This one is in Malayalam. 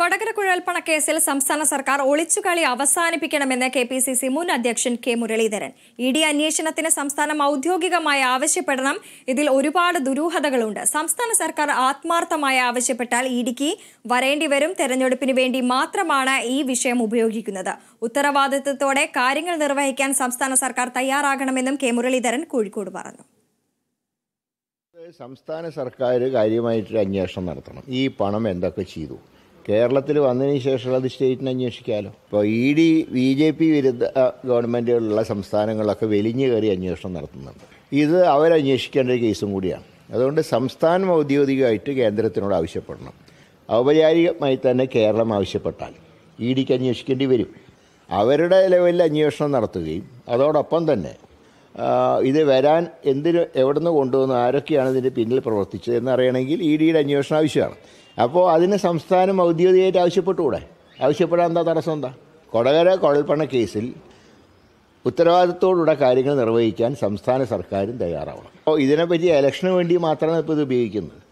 കൊടകര കുഴൽപ്പണക്കേസിൽ സംസ്ഥാന സർക്കാർ ഒളിച്ചുകളി അവസാനിപ്പിക്കണമെന്ന് കെ പി സി സി മുൻ അധ്യക്ഷൻ കെ മുരളീധരൻ ഇ ഡി അന്വേഷണത്തിന് സംസ്ഥാനം ഔദ്യോഗികമായി ആവശ്യപ്പെടണം ഇതിൽ ഒരുപാട് ദുരൂഹതകളുണ്ട് സംസ്ഥാന സർക്കാർ ആത്മാർത്ഥമായി ആവശ്യപ്പെട്ടാൽ ഇഡിക്ക് വരേണ്ടി വരും തെരഞ്ഞെടുപ്പിന് വേണ്ടി മാത്രമാണ് ഈ വിഷയം ഉപയോഗിക്കുന്നത് ഉത്തരവാദിത്വത്തോടെ കാര്യങ്ങൾ നിർവഹിക്കാൻ സംസ്ഥാന സർക്കാർ തയ്യാറാകണമെന്നും കെ മുരളീധരൻ കോഴിക്കോട് പറഞ്ഞു സംസ്ഥാന സർക്കാർ കാര്യമായിട്ടൊരു അന്വേഷണം നടത്തണം ഈ പണം എന്തൊക്കെ ചെയ്തു കേരളത്തിൽ വന്നതിന് ശേഷമുള്ള അത് സ്റ്റേറ്റിനെ അന്വേഷിക്കാമല്ലോ ഇപ്പോൾ E e D B J P വിരുദ്ധ ഗവൺമെൻറ്റുകളിലുള്ള സംസ്ഥാനങ്ങളിലൊക്കെ വെലിഞ്ഞു കയറി അന്വേഷണം നടത്തുന്നുണ്ട് ഇത് അവരന്വേഷിക്കേണ്ട ഒരു കേസും കൂടിയാണ് അതുകൊണ്ട് സംസ്ഥാനം ഔദ്യോഗികമായിട്ട് കേന്ദ്രത്തിനോട് ആവശ്യപ്പെടണം ഔപചാരികമായി തന്നെ കേരളം ആവശ്യപ്പെട്ടാൽ ഇ e ഡിക്ക് അന്വേഷിക്കേണ്ടി വരും അവരുടെ ലെവലിൽ അന്വേഷണം നടത്തുകയും അതോടൊപ്പം തന്നെ ഇത് വരാൻ എന്തിന് എവിടെ നിന്ന് കൊണ്ടുവന്നു ആരൊക്കെയാണ് ഇതിൻ്റെ പിന്നിൽ പ്രവർത്തിച്ചത് എന്നറിയണമെങ്കിൽ ഇ ഡിയുടെ അന്വേഷണം ആവശ്യമാണ് അപ്പോൾ അതിന് സംസ്ഥാനം ഔദ്യോഗികമായിട്ട് ആവശ്യപ്പെട്ടുകൂടെ ആവശ്യപ്പെടാൻ എന്താ തടസ്സം എന്താ കൊടകര കുഴൽപ്പണ കേസിൽ ഉത്തരവാദിത്തോടുകൂടെ കാര്യങ്ങൾ നിർവഹിക്കാൻ സംസ്ഥാന സർക്കാരും തയ്യാറാവണം അപ്പോൾ ഇതിനെപ്പറ്റി ഇലക്ഷന് വേണ്ടി മാത്രമാണ് ഇപ്പോൾ ഇത് ഉപയോഗിക്കുന്നത്